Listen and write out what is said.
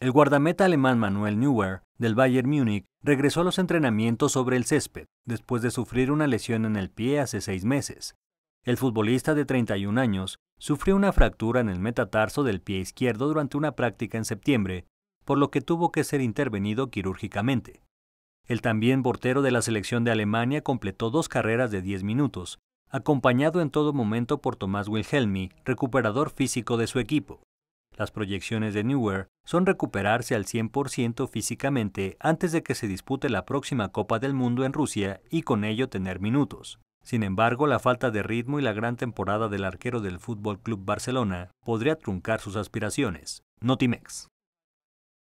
El guardameta alemán Manuel Neuer del Bayern Múnich regresó a los entrenamientos sobre el césped después de sufrir una lesión en el pie hace seis meses. El futbolista de 31 años sufrió una fractura en el metatarso del pie izquierdo durante una práctica en septiembre, por lo que tuvo que ser intervenido quirúrgicamente. El también portero de la selección de Alemania completó dos carreras de 10 minutos, acompañado en todo momento por Tomás Wilhelmi, recuperador físico de su equipo. Las proyecciones de Newer son recuperarse al 100% físicamente antes de que se dispute la próxima Copa del Mundo en Rusia y con ello tener minutos. Sin embargo, la falta de ritmo y la gran temporada del arquero del Fútbol Club Barcelona podría truncar sus aspiraciones. Notimex.